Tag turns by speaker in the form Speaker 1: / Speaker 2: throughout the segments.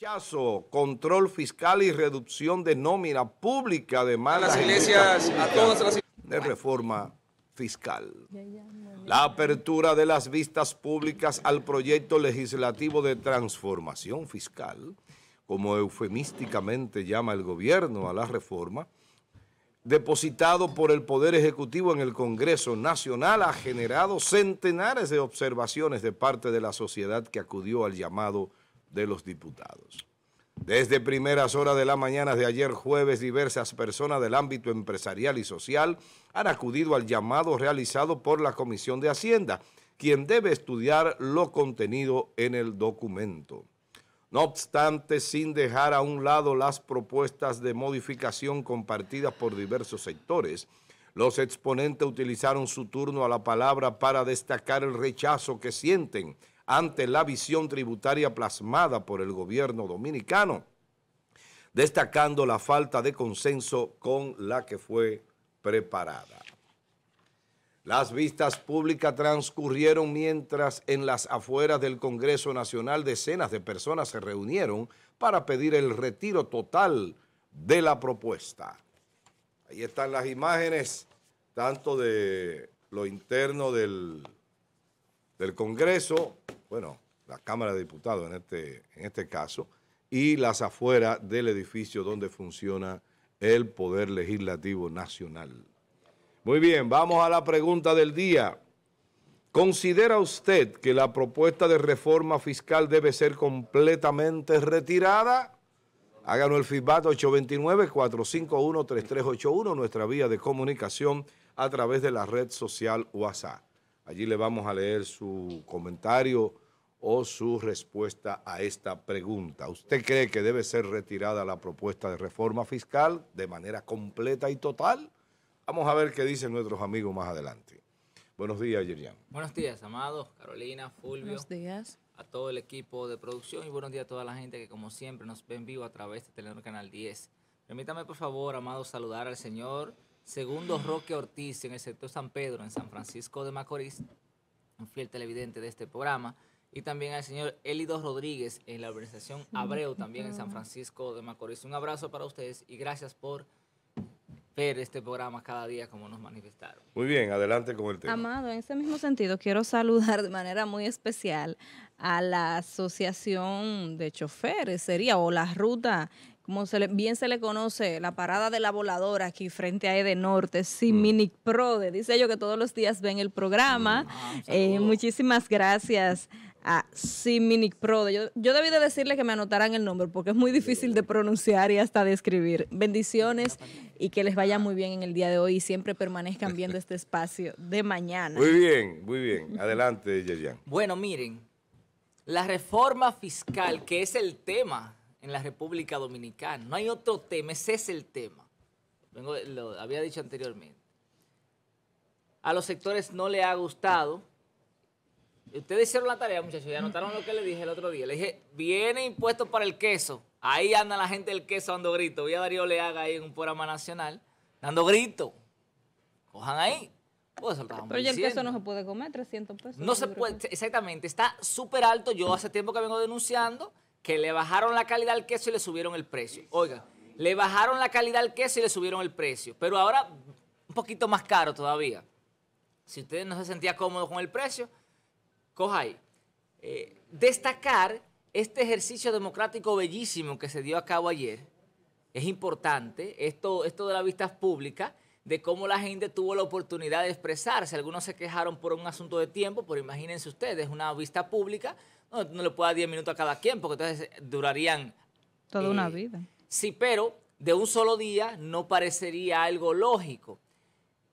Speaker 1: rechazo, control fiscal y reducción de nómina pública de malas de reforma fiscal. La apertura de las vistas públicas al proyecto legislativo de transformación fiscal, como eufemísticamente llama el gobierno a la reforma, depositado por el Poder Ejecutivo en el Congreso Nacional, ha generado centenares de observaciones de parte de la sociedad que acudió al llamado de los Diputados. Desde primeras horas de la mañana de ayer jueves, diversas personas del ámbito empresarial y social han acudido al llamado realizado por la Comisión de Hacienda, quien debe estudiar lo contenido en el documento. No obstante, sin dejar a un lado las propuestas de modificación compartidas por diversos sectores, los exponentes utilizaron su turno a la palabra para destacar el rechazo que sienten ante la visión tributaria plasmada por el gobierno dominicano, destacando la falta de consenso con la que fue preparada. Las vistas públicas transcurrieron mientras en las afueras del Congreso Nacional decenas de personas se reunieron para pedir el retiro total de la propuesta. Ahí están las imágenes tanto de lo interno del, del Congreso bueno, la Cámara de Diputados en este, en este caso, y las afueras del edificio donde funciona el Poder Legislativo Nacional. Muy bien, vamos a la pregunta del día. ¿Considera usted que la propuesta de reforma fiscal debe ser completamente retirada? Háganos el feedback 829-451-3381, nuestra vía de comunicación a través de la red social WhatsApp. Allí le vamos a leer su comentario o su respuesta a esta pregunta. ¿Usted cree que debe ser retirada la propuesta de reforma fiscal de manera completa y total? Vamos a ver qué dicen nuestros amigos más adelante. Buenos días, Yerian.
Speaker 2: Buenos días, Amado, Carolina, Fulvio. Buenos días. A todo el equipo de producción y buenos días a toda la gente que, como siempre, nos ven vivo a través de Telenor Canal 10. Permítame, por favor, Amado, saludar al señor Segundo, Roque Ortiz en el sector San Pedro, en San Francisco de Macorís, un fiel televidente de este programa. Y también al señor Elido Rodríguez en la organización Abreu, también en San Francisco de Macorís. Un abrazo para ustedes y gracias por este programa cada día como nos manifestaron.
Speaker 1: Muy bien, adelante con el tema.
Speaker 3: Amado, en ese mismo sentido, quiero saludar de manera muy especial a la Asociación de Choferes, sería, o la ruta como bien se le conoce, la parada de la voladora aquí frente a Edenorte, Norte, Siminic mm. Prode. Dice yo que todos los días ven el programa. Ah, eh, muchísimas gracias Sí, Pro. Yo, yo debí de decirle que me anotaran el nombre porque es muy difícil de pronunciar y hasta de escribir. Bendiciones y que les vaya muy bien en el día de hoy y siempre permanezcan viendo este espacio de mañana. Muy
Speaker 1: bien, muy bien. Adelante, Yerian.
Speaker 2: Bueno, miren, la reforma fiscal, que es el tema en la República Dominicana, no hay otro tema, ese es el tema. lo había dicho anteriormente. A los sectores no le ha gustado Ustedes hicieron la tarea, muchachos, ya anotaron lo que le dije el otro día. Le dije, viene impuesto para el queso. Ahí anda la gente del queso dando grito. Voy a Darío haga ahí en un programa nacional, dando grito. Cojan ahí. Pues Pero ya el queso no
Speaker 3: se puede comer, 300 pesos. No se puede,
Speaker 2: exactamente. Está súper alto. Yo hace tiempo que vengo denunciando que le bajaron la calidad al queso y le subieron el precio. Oiga, le bajaron la calidad al queso y le subieron el precio. Pero ahora, un poquito más caro todavía. Si ustedes no se sentían cómodos con el precio, coja eh, destacar este ejercicio democrático bellísimo que se dio a cabo ayer. Es importante esto, esto de la vista pública de cómo la gente tuvo la oportunidad de expresarse. Algunos se quejaron por un asunto de tiempo, pero imagínense ustedes, una vista pública, no, le puede dar 10 minutos a cada quien, porque entonces eh, durarían... Toda una eh, vida. Sí, pero de un solo día no parecería algo lógico.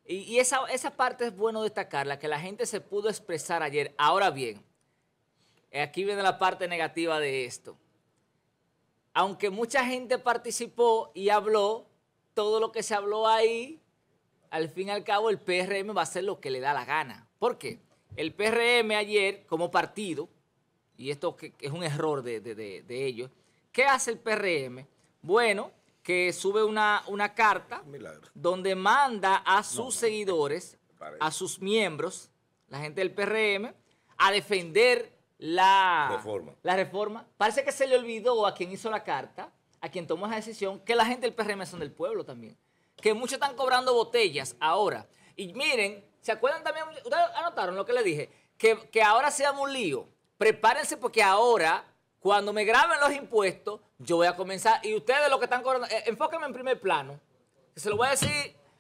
Speaker 2: Y, esa, esa, parte es bueno destacarla, que la gente se pudo expresar ayer. Ahora bien, aquí viene la parte negativa de esto. Aunque mucha gente participó y habló, todo lo que se habló ahí, al fin y al cabo el PRM va a hacer lo que le da la gana. ¿Por qué? El PRM ayer, como partido, y esto es un error de, de ellos, ¿qué hace el PRM? Bueno, que sube una, una carta donde manda a sus seguidores, a sus miembros, la gente del PRM, a defender la reforma. la reforma. Parece que se le olvidó a quien hizo la carta, a quien tomó esa decisión, que la gente del PRM son del pueblo también. Que muchos están cobrando botellas ahora. Y miren, ¿se acuerdan también? Ustedes anotaron lo que le dije, que, ahora sea un lío. Prepárense porque ahora cuando me graben los impuestos, yo voy a comenzar. Y ustedes lo que están cobrando, eh, enfóquenme en primer plano. Se lo voy a decir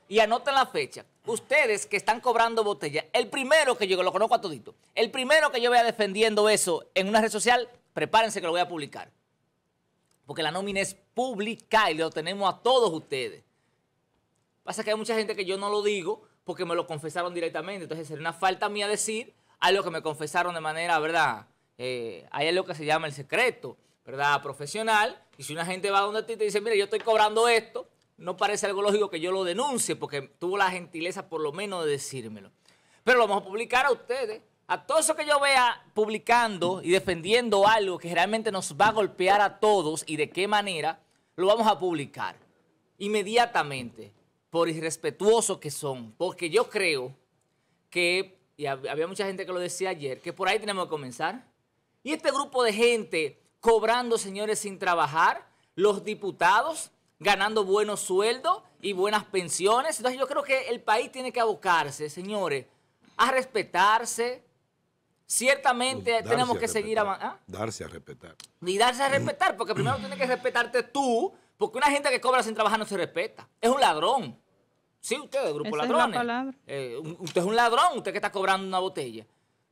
Speaker 2: y anoten la fecha. Ustedes que están cobrando botella, el primero que yo lo conozco a todito, el primero que yo vaya defendiendo eso en una red social, prepárense que lo voy a publicar. Porque la nómina es pública y lo tenemos a todos ustedes. Pasa que hay mucha gente que yo no lo digo porque me lo confesaron directamente. Entonces sería una falta mía decir a algo que me confesaron de manera, ¿verdad? Eh, hay algo que se llama el secreto, ¿verdad? Profesional. Y si una gente va a donde ti y te dice, mire, yo estoy cobrando esto, no parece algo lógico que yo lo denuncie porque tuvo la gentileza por lo menos de decírmelo. Pero lo vamos a publicar a ustedes. A todo eso que yo vea publicando y defendiendo algo que realmente nos va a golpear a todos y de qué manera, lo vamos a publicar inmediatamente por irrespetuosos que son. Porque yo creo que, y había mucha gente que lo decía ayer, que por ahí tenemos que comenzar. Y este grupo de gente cobrando, señores, sin trabajar, los diputados ganando buenos sueldos y buenas pensiones. Entonces yo creo que el país tiene que abocarse, señores, a respetarse.
Speaker 1: Ciertamente
Speaker 2: tenemos que seguir avanzando. ¿ah?
Speaker 1: Darse a respetar.
Speaker 2: Y darse a respetar, porque primero tiene que respetarte tú, porque una gente que cobra sin trabajar no se respeta. Es un ladrón. Sí, usted es grupo de ladrones. Eh, usted es un ladrón, usted que está cobrando una botella.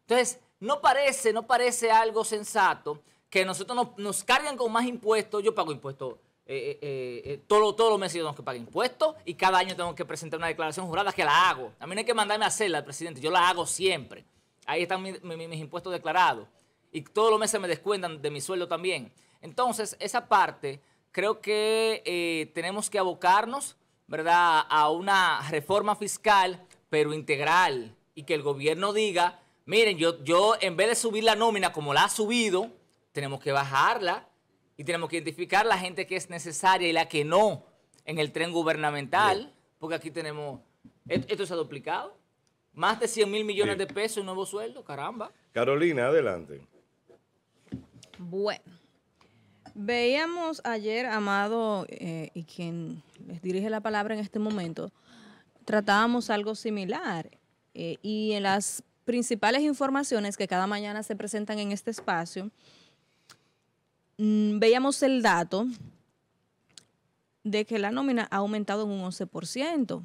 Speaker 2: Entonces, no parece, no parece algo sensato que nosotros nos, carguen con más impuestos. Yo pago impuestos. Eh, eh, eh, todos los meses yo tengo que pagar impuestos y cada año tengo que presentar una declaración jurada que la hago. A mí no hay que mandarme a hacerla el presidente, yo la hago siempre. Ahí están mis impuestos declarados y todos los meses me descuentan de mi sueldo también. Entonces, esa parte creo que tenemos que abocarnos, ¿verdad?, a una reforma fiscal, pero integral y que el gobierno diga miren, yo, yo en vez de subir la nómina como la ha subido, tenemos que bajarla y tenemos que identificar la gente que es necesaria y la que no en el tren gubernamental, porque aquí tenemos, esto, se ha duplicado, más de 100 mil millones de pesos en nuevo sueldo, caramba.
Speaker 1: Carolina, adelante.
Speaker 3: Bueno, veíamos ayer, Amado, eh, y quien les dirige la palabra en este momento, tratábamos algo similar. Eh, y en las principales informaciones que cada mañana se presentan en este espacio, mm, veíamos el dato de que la nómina ha aumentado en un 11%.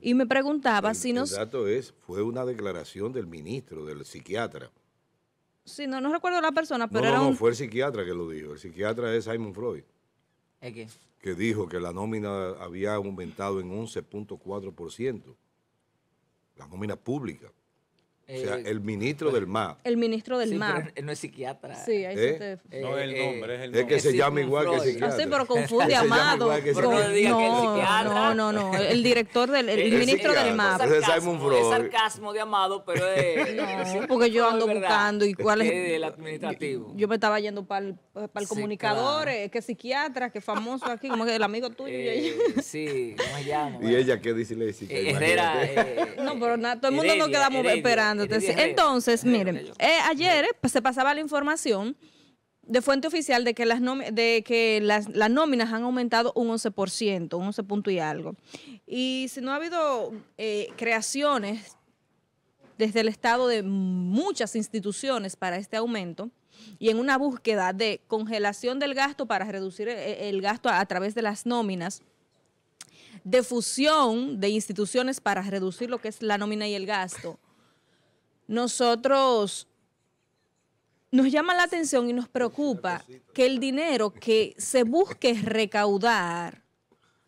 Speaker 3: Y me preguntaba si nos... El dato
Speaker 1: es, fue una declaración del ministro, del psiquiatra.
Speaker 3: Sí, no, recuerdo la persona, pero no,
Speaker 1: fue el psiquiatra que lo dijo. El psiquiatra es Simon Freud. qué? Que dijo que la nómina había aumentado en 11.4%. La nómina pública o sea, eh, el ministro del MAP.
Speaker 3: El ministro del MAP. no es psiquiatra. Sí, ahí se ¿Eh? te...
Speaker 1: Eh, no, el nombre, es el nombre. Es que se llama igual que psiquiatra. Ah, sí, pero confunde Amado. Que no,
Speaker 3: no, no, no, El director del, el ministro del MAP. Es Simon Es sarcasmo de Amado, pero es... No, porque yo ando buscando y cuál es...
Speaker 1: administrativo.
Speaker 3: Yo, me estaba yendo para el, para el comunicador, claro. que psiquiatra, que famoso aquí, como que el amigo tuyo. Eh, y sí, ¿cómo llama?
Speaker 1: ¿Y ella qué dice? le psiquiatra.
Speaker 3: No, pero nada, todo el mundo nos quedamos esperando. Entonces, miren, eh, ayer eh, pues, se pasaba la información de fuente oficial de que las, de que las, nóminas han aumentado un 11%, un 11 punto y algo. Y si no ha habido eh, creaciones desde el Estado de muchas instituciones para este aumento y en una búsqueda de congelación del gasto para reducir el, gasto a través de las nóminas, de fusión de instituciones para reducir lo que es la nómina y el gasto nosotros nos llama la atención y nos preocupa que el dinero que se busque recaudar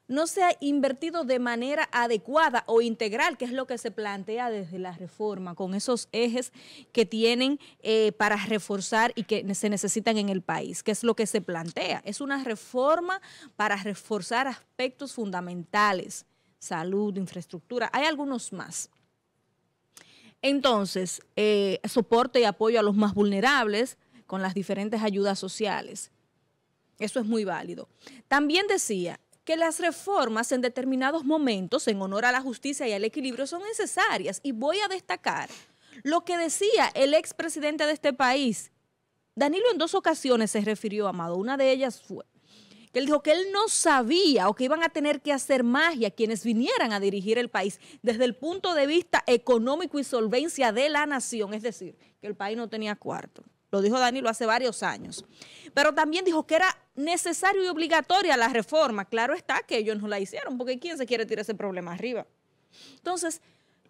Speaker 3: no sea invertido de manera adecuada o integral, que es lo que se plantea desde la reforma, con esos ejes que tienen eh, para reforzar y que se necesitan en el país, que es lo que se plantea. Es una reforma para reforzar aspectos fundamentales, salud, infraestructura, hay algunos más. Entonces, eh, soporte y apoyo a los más vulnerables con las diferentes ayudas sociales. Eso es muy válido. También decía que las reformas en determinados momentos en honor a la justicia y al equilibrio son necesarias. Y voy a destacar lo que decía el expresidente de este país. Danilo en dos ocasiones se refirió a Amado. Una de ellas fue que él dijo que él no sabía o que iban a tener que hacer magia quienes vinieran a dirigir el país desde el punto de vista económico y solvencia de la nación, es decir, que el país no tenía cuarto. Lo dijo Danilo hace varios años. Pero también dijo que era necesario y obligatoria la reforma. Claro está que ellos no la hicieron, porque ¿quién se quiere tirar ese problema arriba? Entonces,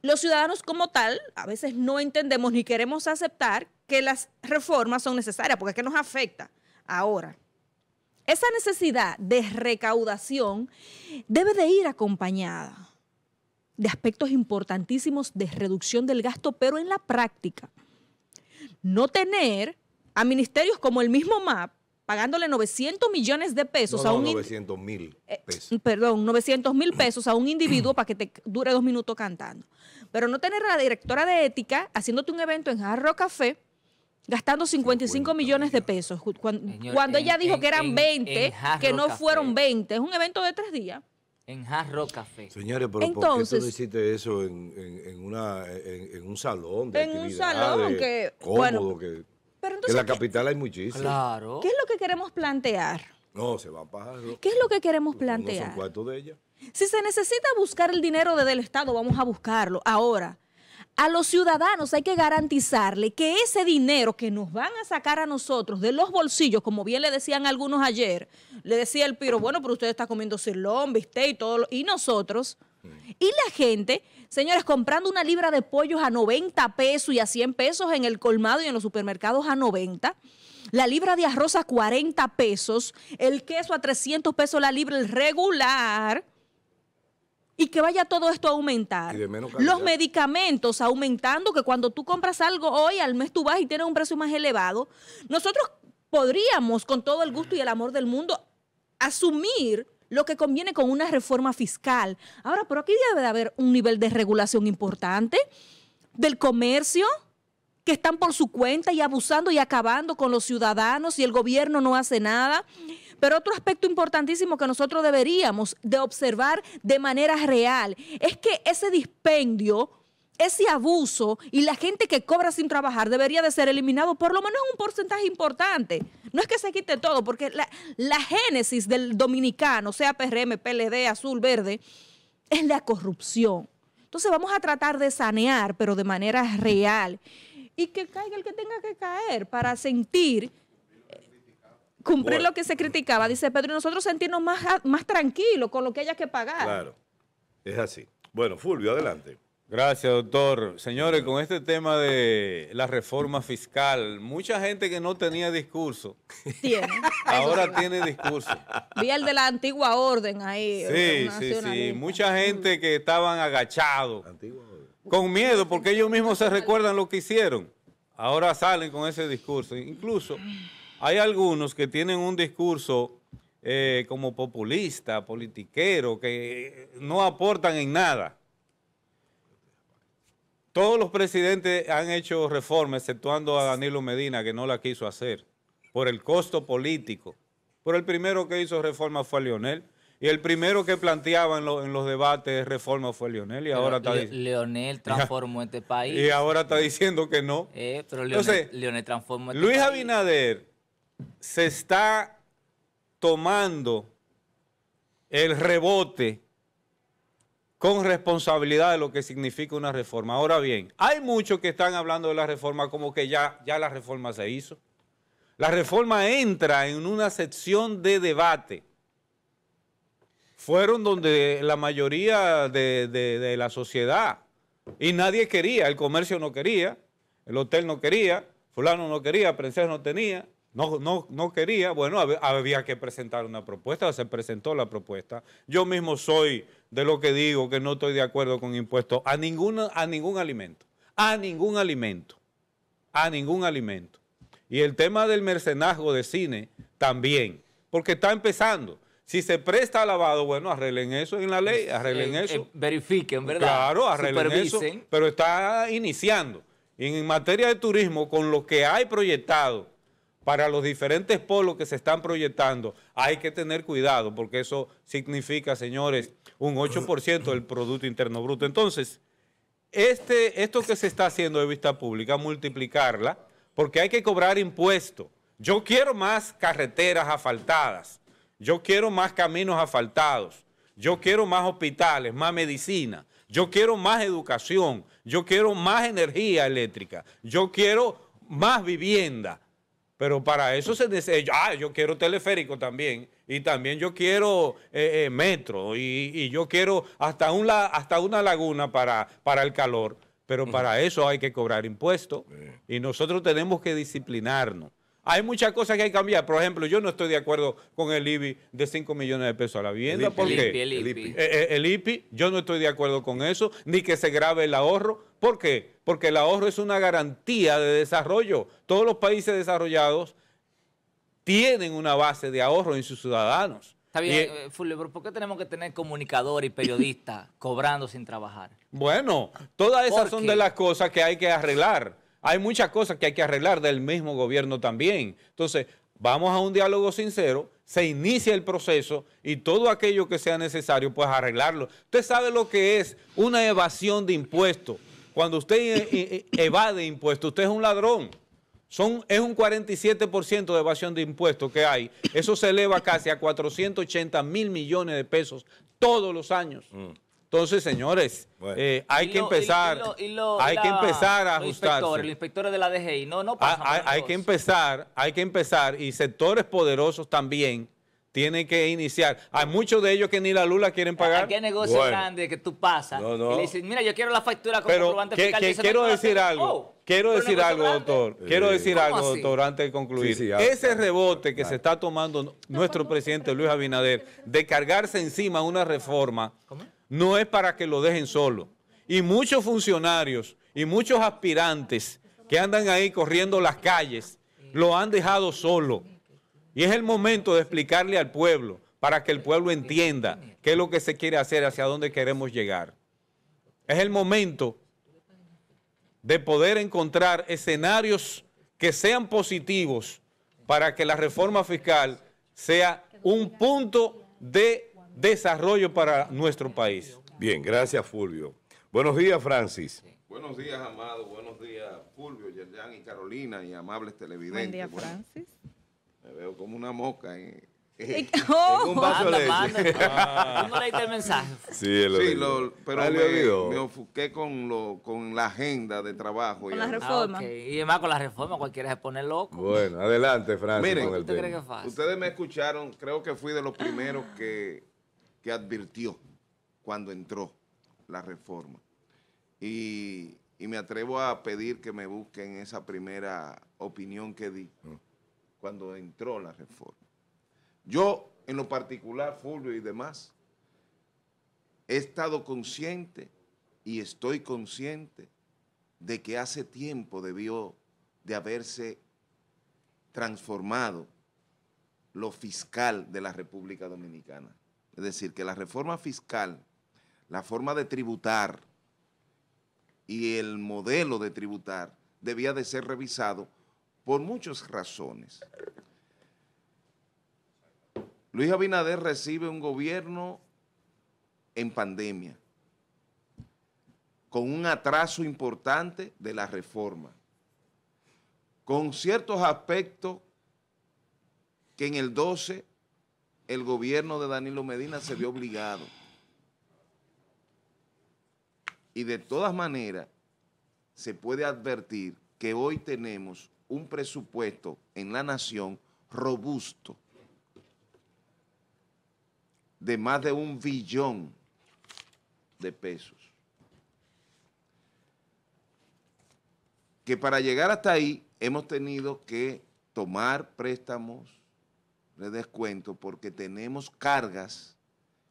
Speaker 3: los ciudadanos como tal a veces no entendemos ni queremos aceptar que las reformas son necesarias, porque es que nos afecta ahora. Esa necesidad de recaudación debe de ir acompañada de aspectos importantísimos de reducción del gasto, pero en la práctica, no tener a ministerios como el mismo MAP pagándole 900 millones de pesos a un...
Speaker 1: Eh,
Speaker 3: perdón, 900 mil pesos a un individuo para que te dure dos minutos cantando. Pero no tener a la directora de ética haciéndote un evento en Jarro Café gastando 55 millones de pesos. Cuando, ella dijo que eran 20, que no fueron 20, es un evento de tres días.
Speaker 2: En Jarro Café. Señores, pero
Speaker 1: ¿por qué tú hiciste eso en, un salón En un salón que... Cómodo, que... en la capital hay muchísimo. ¿Qué es
Speaker 3: lo que queremos plantear?
Speaker 1: No, se va a pagar.
Speaker 3: ¿Qué es lo que queremos plantear?
Speaker 1: de ella.
Speaker 3: Si se necesita buscar el dinero desde el Estado, vamos a buscarlo. Ahora, a los ciudadanos hay que garantizarle que ese dinero que nos van a sacar a nosotros de los bolsillos, como bien le decían algunos ayer, le decía el piro, bueno, pero usted está comiendo cirlón, bistec y todo, y nosotros, y la gente, señores, comprando una libra de pollos a 90 pesos y a 100 pesos en el colmado y en los supermercados a 90. La libra de arroz a 40 pesos, el queso a 300 pesos la libra, el regular y que vaya todo esto a aumentar. Los medicamentos aumentando, que cuando tú compras algo hoy, al mes tú vas y tienes un precio más elevado. Nosotros podríamos, con todo el gusto y el amor del mundo, asumir lo que conviene con una reforma fiscal. Ahora, pero aquí debe de haber un nivel de regulación importante del comercio que están por su cuenta y abusando y acabando con los ciudadanos y el gobierno no hace nada. Pero otro aspecto importantísimo que nosotros deberíamos de observar de manera real es que ese dispendio ese abuso y la gente que cobra sin trabajar debería de ser eliminado por lo menos un porcentaje importante. No es que se quite todo, porque la, la génesis del dominicano, sea PRM, PLD, azul, verde, es la corrupción. Entonces vamos a tratar de sanear, pero de manera real. Y que caiga el que tenga que caer para sentir cumplir lo que se criticaba, dice Pedro, y nosotros sentirnos más, más tranquilos con lo que haya que pagar. Claro,
Speaker 4: es así. Bueno, Fulvio, adelante. Gracias, doctor. Señores, con este tema de la reforma fiscal, mucha gente que no tenía discurso,
Speaker 3: ¿Tiene? ahora tiene discurso. Vi el de la antigua orden ahí. Sí, sí, sí.
Speaker 4: Mucha mm. gente que estaban agachados, con miedo, porque ellos mismos se recuerdan lo que hicieron. Ahora salen con ese discurso. Incluso hay algunos que tienen un discurso eh, como populista, politiquero, que eh, no aportan en nada. Todos los presidentes han hecho reformas, exceptuando a Danilo Medina, que no la quiso hacer, por el costo político. Pero el primero que hizo reforma fue Lionel. Y el primero que planteaba en, los debates reformas reforma fue Lionel. Y ahora está
Speaker 2: Leonel transformó este país. Y ahora está
Speaker 4: diciendo que no. Eh, pero Leonel,
Speaker 2: transformó este Luis
Speaker 4: Abinader se está tomando el rebote con responsabilidad de lo que significa una reforma. Ahora bien, hay muchos que están hablando de la reforma como que ya, ya la reforma se hizo. La reforma entra en una sección de debate. Fueron donde la mayoría de, la sociedad y nadie quería, el comercio no quería, el hotel no quería, fulano no quería, prensa no tenía, no, quería, bueno, había que presentar una propuesta, se presentó la propuesta. Yo mismo soy de lo que digo que no estoy de acuerdo con impuestos a, a ningún alimento, a ningún alimento, a ningún alimento. Y el tema del mercenazgo de cine también, porque está empezando. Si se presta lavado, bueno, arreglen eso en la ley, arreglen eh, eso. Eh, verifiquen, ¿verdad? Claro, arreglen eso. Pero está iniciando. Y en materia de turismo, con lo que hay proyectado, para los diferentes polos que se están proyectando, hay que tener cuidado, porque eso significa, señores, un 8% del Producto Interno Bruto. Entonces, este, esto que se está haciendo de vista pública, multiplicarla, porque hay que cobrar impuestos. Yo quiero más carreteras asfaltadas, yo quiero más caminos asfaltados, yo quiero más hospitales, más medicina, yo quiero más educación, yo quiero más energía eléctrica, yo quiero más vivienda, pero para eso se dice, eh, ah, yo quiero teleférico también, y también yo quiero eh, eh, metro, y, yo quiero hasta, un hasta una laguna para, para el calor, pero para eso hay que cobrar impuestos, y nosotros tenemos que disciplinarnos. Hay muchas cosas que hay que cambiar. Por ejemplo, yo no estoy de acuerdo con el IBI de 5 millones de pesos a la vivienda. El ¿Por qué? El IPI, el, IPI. Eh, eh, yo no estoy de acuerdo con eso, ni que se grave el ahorro. ¿Por qué? Porque el ahorro es una garantía de desarrollo. Todos los países desarrollados tienen una base de ahorro en sus ciudadanos. Está bien,
Speaker 2: eh, Fulvio, pero ¿por qué tenemos que tener comunicadores y periodistas cobrando sin trabajar?
Speaker 4: Bueno, todas esas son de las cosas que hay que arreglar. Hay muchas cosas que hay que arreglar del mismo gobierno también. Entonces, vamos a un diálogo sincero, se inicia el proceso y todo aquello que sea necesario, pues arreglarlo. Usted sabe lo que es una evasión de impuestos. Cuando usted eh, eh, eh, evade impuestos, usted es un ladrón. Son, es un 47% de evasión de impuestos que hay. Eso se eleva casi a 480 mil millones de pesos todos los años. Mm. Entonces, señores, hay que empezar, y hay que empezar a ajustarse. Los
Speaker 2: inspectores, de la DGI,
Speaker 4: no, no ah, pasa hay, hay que empezar, hay que empezar y sectores poderosos también tienen que iniciar. Hay muchos de ellos que ni la lula quieren pagar. ¿Qué negocio grande
Speaker 2: que tú pasas?
Speaker 4: No, no. Y le
Speaker 2: mira, yo quiero la factura con comprobante que, fiscal. quiero decir algo.
Speaker 4: quiero decir algo, doctor. Quiero decir algo, doctor, antes de concluir. Ese rebote que ah. se está tomando nuestro presidente Luis Abinader de cargarse encima una reforma. ¿Cómo? no es para que lo dejen solo. Y muchos funcionarios y muchos aspirantes que andan ahí corriendo las calles lo han dejado solo. Y es el momento de explicarle al pueblo para que el pueblo entienda qué es lo que se quiere hacer, hacia dónde queremos llegar. Es el momento de poder encontrar escenarios que sean positivos para que la reforma fiscal sea un punto de desarrollo para nuestro país. Bien, gracias Fulvio. Buenos días Francis.
Speaker 5: Buenos días Amado, buenos días Fulvio, Yerjan y Carolina y amables televidentes. Buen día Francis. me veo como una mosca ¿eh? en un oh. vaso de leche. Ah. leíste el mensaje? Sí, lo sí pero me, ofusqué con, lo, con la agenda de trabajo. y la reforma. Ah,
Speaker 2: y además con la reforma cualquiera se pone
Speaker 5: loco.
Speaker 1: Bueno, adelante, Francis. Miren, con el que
Speaker 5: ustedes me escucharon, creo que fui de los primeros que que advirtió cuando entró la reforma. Y, me atrevo a pedir que me busquen esa primera opinión que di ah. cuando entró la reforma. Yo, en lo particular, Fulvio y demás, he estado consciente y estoy consciente de que hace tiempo debió de haberse transformado lo fiscal de la República Dominicana. Es decir, que la reforma fiscal, la forma de tributar y el modelo de tributar debía de ser revisado por muchas razones. Luis Abinader recibe un gobierno en pandemia, con un atraso importante de la reforma, con ciertos aspectos que en el 12 el gobierno de Danilo Medina se vio obligado. Y de todas maneras, se puede advertir que hoy tenemos un presupuesto en la nación robusto de más de un billón de pesos. Que para llegar hasta ahí hemos tenido que tomar préstamos, de descuento porque tenemos cargas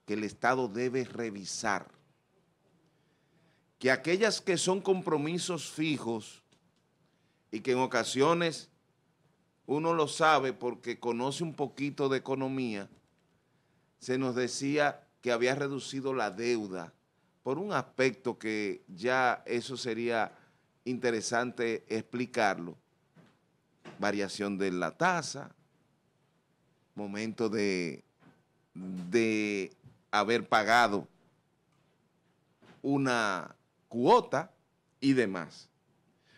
Speaker 5: que el Estado debe revisar. Que aquellas que son compromisos fijos y que en ocasiones uno lo sabe porque conoce un poquito de economía, se nos decía que había reducido la deuda por un aspecto que ya eso sería interesante explicarlo, variación de la tasa, momento de, de haber pagado una cuota y demás.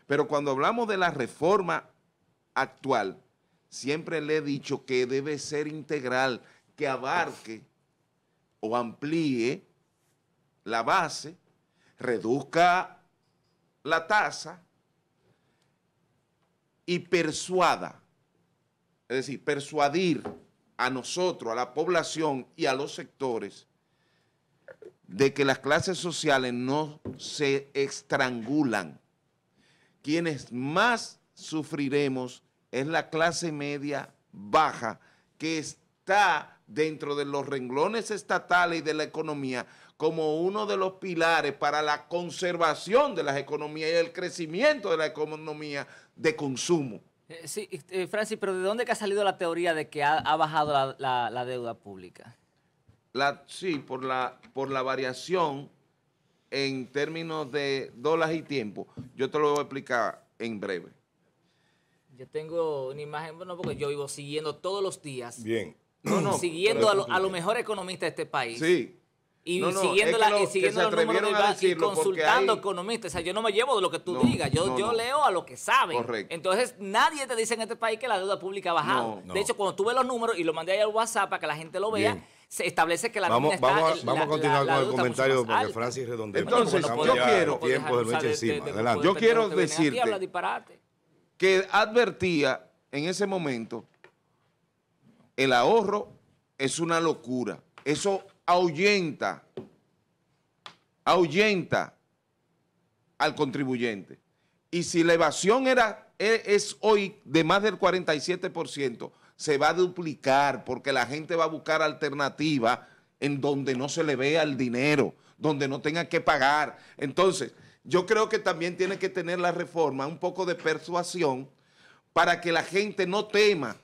Speaker 5: Pero cuando hablamos de la reforma actual, siempre le he dicho que debe ser integral, que abarque o amplíe la base, reduzca la tasa y persuada, es decir, persuadir a nosotros, a la población y a los sectores de que las clases sociales no se estrangulan. Quienes más sufriremos es la clase media baja que está dentro de los renglones estatales y de la economía como uno de los pilares para la conservación de las economías y el crecimiento de la economía de consumo.
Speaker 2: Eh, sí, eh, Francis, pero ¿de dónde que ha salido la teoría de que ha, bajado la,
Speaker 5: deuda pública? sí, por la, por la variación en términos de dólares y tiempo. Yo te lo voy a explicar en breve.
Speaker 2: Yo tengo una imagen, bueno, porque yo vivo siguiendo todos los días.
Speaker 1: Bien. No,
Speaker 2: siguiendo a, lo, a los mejores economistas de este país. Sí.
Speaker 1: Y siguiendo, la, y siguiendo los números
Speaker 2: y consultando economistas. O sea, yo no me llevo de lo que tú digas, yo, yo leo a lo que saben. Correcto. Entonces, nadie te dice en este país que la deuda pública ha bajado. De hecho, cuando tú ves los números y lo mandé ahí al WhatsApp para que la gente lo vea. se establece que la deuda está, vamos, a, vamos a continuar con el comentario porque
Speaker 1: Francis redondea. Entonces, yo quiero tiempo de encima. Este yo quiero decirte
Speaker 5: que advertía en ese momento el ahorro es una locura. Eso ahuyenta, ahuyenta al contribuyente. Y si la evasión era, e, es hoy de más del 47%, se va a duplicar porque la gente va a buscar alternativas en donde no se le vea el dinero, donde no tenga que pagar. Entonces, yo creo que también tiene que tener la reforma un poco de persuasión para que la gente no tema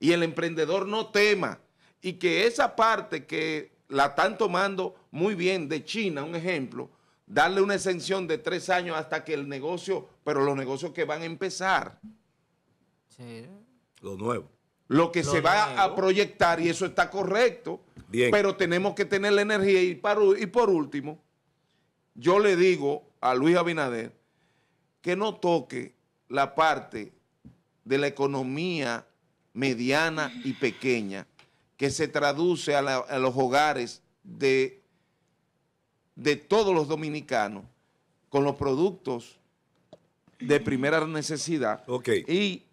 Speaker 5: y el emprendedor no tema y que esa parte que la están tomando muy bien de China, un ejemplo, darle una exención de tres años hasta que el negocio, pero los negocios que van a empezar.
Speaker 1: Lo nuevo. Lo que se va a
Speaker 5: proyectar, y eso está correcto, pero tenemos que tener la energía. Y, y por último, yo le digo a Luis Abinader que no toque la parte de la economía mediana y pequeña, que se traduce a, los hogares de, de todos los dominicanos con los productos de primera necesidad y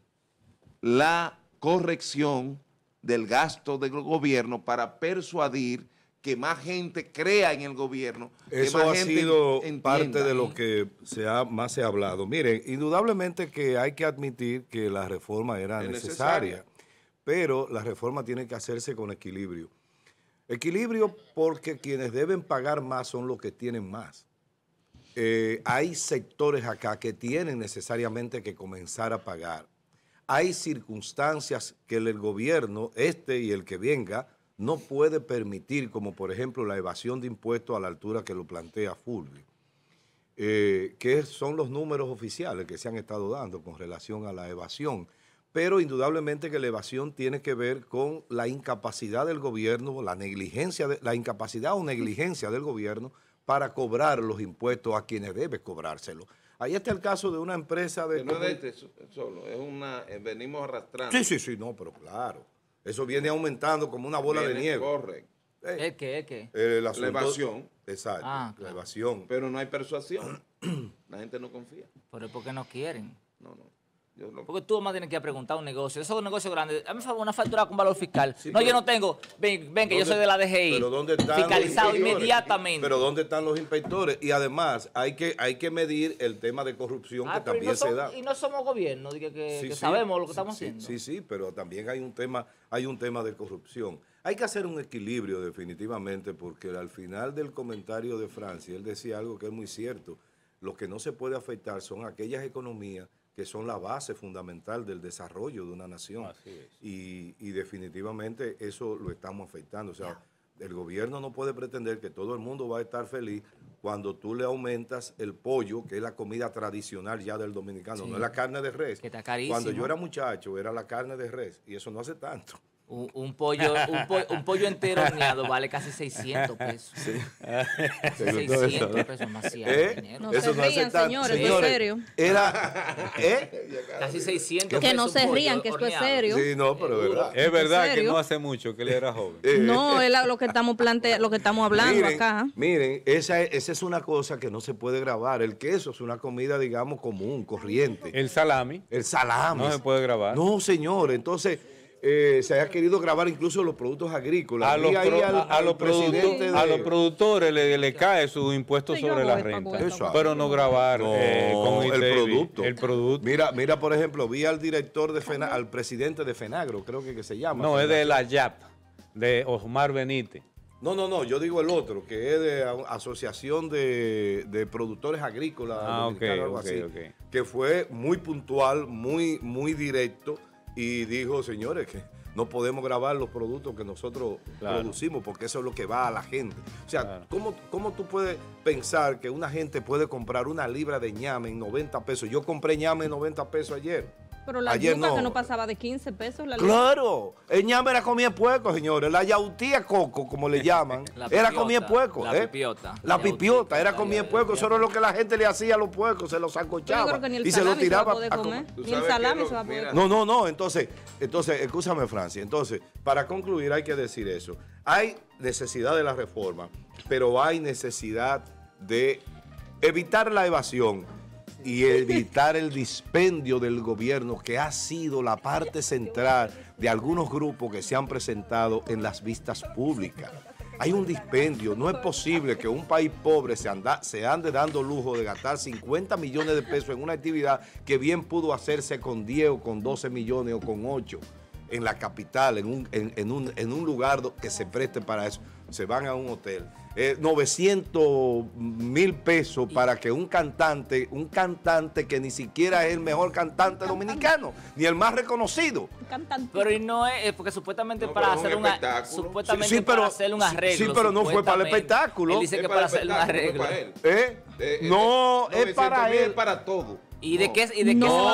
Speaker 5: la corrección del gasto del gobierno para persuadir que más gente crea en el gobierno. Eso ha sido parte de lo
Speaker 1: que se ha, más se ha hablado. Miren, indudablemente que hay que admitir que la reforma era necesaria pero la reforma tiene que hacerse con equilibrio. Equilibrio porque quienes deben pagar más son los que tienen más. Eh, hay sectores acá que tienen necesariamente que comenzar a pagar. Hay circunstancias que el gobierno, este y el que venga, no puede permitir, como por ejemplo la evasión de impuestos a la altura que lo plantea Fulvio, eh, que son los números oficiales que se han estado dando con relación a la evasión pero indudablemente que la evasión tiene que ver con la incapacidad del gobierno, la negligencia, de, la incapacidad o negligencia del gobierno para cobrar los impuestos a quienes deben cobrárselo. Ahí está el caso de una empresa de... no es de este solo, es una, eh, venimos arrastrando. Sí, sí, sí, no, pero claro. Eso viene aumentando como una bola de nieve. Correcto. Eh, ¿El qué? El qué? la evasión. Exacto, ah, la evasión.
Speaker 5: Pero no hay persuasión. la gente no confía. Pero es porque no quieren. No, no.
Speaker 2: Porque tú más tienes que preguntar un negocio. Eso es un negocio grande. Dame favor, una factura con valor fiscal. no, yo no tengo. Ven, que yo soy de la DGI. Pero Fiscalizado inmediatamente.
Speaker 1: Pero ¿dónde están los inspectores? Y además, hay que, hay que medir el tema de corrupción ah, que también se da. Y
Speaker 2: no somos gobierno, que, que, sabemos lo que estamos haciendo. Sí,
Speaker 1: sí, pero también hay un tema, hay un tema de corrupción. Hay que hacer un equilibrio definitivamente, porque al final del comentario de Francia, él decía algo que es muy cierto. Lo que no se puede afectar son aquellas economías que son la base fundamental del desarrollo de una nación. Y, definitivamente eso lo estamos afectando. O sea, el gobierno no puede pretender que todo el mundo va a estar feliz cuando tú le aumentas el pollo, que es la comida tradicional ya del dominicano, no es la carne de res. Cuando yo era muchacho era la carne de res y eso no hace tanto. Un, pollo, un, un, pollo entero horneado vale casi 600 pesos. Sí.
Speaker 2: 600 pesos, más ¿Eh? dinero. No Eso se no rían, señores, esto es serio.
Speaker 1: Era,
Speaker 4: ¿eh?
Speaker 2: Casi
Speaker 3: 600 Que no se rían, que esto es serio. Sí,
Speaker 4: no, pero es verdad. Es verdad que no hace mucho que él era joven. Eh. No, es
Speaker 3: lo que estamos plante lo que estamos hablando acá.
Speaker 4: Miren, esa es, esa es una
Speaker 1: cosa que no se puede grabar. El queso es una comida, digamos, común, corriente. El salami. El
Speaker 4: salami. No se puede grabar.
Speaker 1: No, señor. Entonces... Eh, se haya querido grabar incluso los productos agrícolas. A los, a, los,
Speaker 4: productores le, cae su impuesto sobre la renta. pero no grabar eh, con el, producto. Mira, mira, por ejemplo,
Speaker 1: vi al director de al presidente de FENAGRO, creo que, se llama. No, es de la
Speaker 4: YAP, de Osmar Benítez.
Speaker 1: No, no, no, yo digo el otro, que es de Asociación de, Productores Agrícolas, ah, que fue muy puntual, muy, muy directo y dijo, señores, que no podemos grabar los productos que nosotros producimos porque eso es lo que va a la gente. O sea, ¿cómo, ¿cómo, tú puedes pensar que una gente puede comprar una libra de ñame en 90 pesos? Yo compré ñame en 90 pesos ayer.
Speaker 3: Pero la que no pasaba de 15 pesos. La claro,
Speaker 1: el ñame era comida puerco, señores. La yautía coco, como le llaman, era comida puerco. La ¿eh?
Speaker 2: pipiota. La,
Speaker 1: pipiota, era comida puerco. Eso era lo que la gente le hacía a los puercos, se los sacochaba y se los tiraba. a comer. Ni el
Speaker 3: salami se va a poder No,
Speaker 1: no, no. Entonces, entonces, escúchame, Francia. Entonces, para concluir hay que decir eso. Hay necesidad de la reforma, pero hay necesidad de evitar la evasión y evitar el dispendio del gobierno, que ha sido la parte central de algunos grupos que se han presentado en las vistas públicas. Hay un dispendio, no es posible que un país pobre se, ande dando lujo de gastar 50 millones de pesos en una actividad que bien pudo hacerse con 10 o con 12 millones o con 8 en la capital, en en un lugar que se preste para eso. Se van a un hotel 900 eh, mil pesos para que un cantante, un cantante que ni siquiera es el mejor cantante, dominicano, ni el más reconocido.
Speaker 2: Pero y no es, porque supuestamente para hacer un supuestamente
Speaker 1: para hacer un arreglo. Sí, pero no fue para el espectáculo. Él dice que para, hacer un arreglo. No, es para
Speaker 5: él. ¿Eh? Eh, es para todo. ¿Y de qué, y de qué se va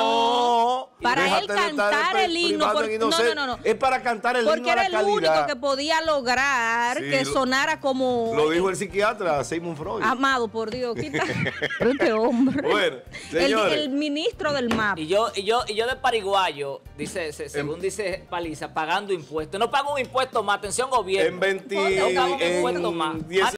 Speaker 5: a...
Speaker 1: Para él cantar el himno. No, no, no, Es para cantar el himno. Porque era el único que
Speaker 3: podía lograr que sonara como. Lo dijo
Speaker 1: el psiquiatra Simon Freud.
Speaker 3: Amado, por Dios,
Speaker 5: quita.
Speaker 1: este hombre. el,
Speaker 3: ministro del MAP. Y yo, y yo, y yo
Speaker 2: de Paraguayo dice, em- según dice Paliza, pagando impuestos. No pago un impuesto más. Atención, gobierno. En 20. No pago un impuesto
Speaker 3: más.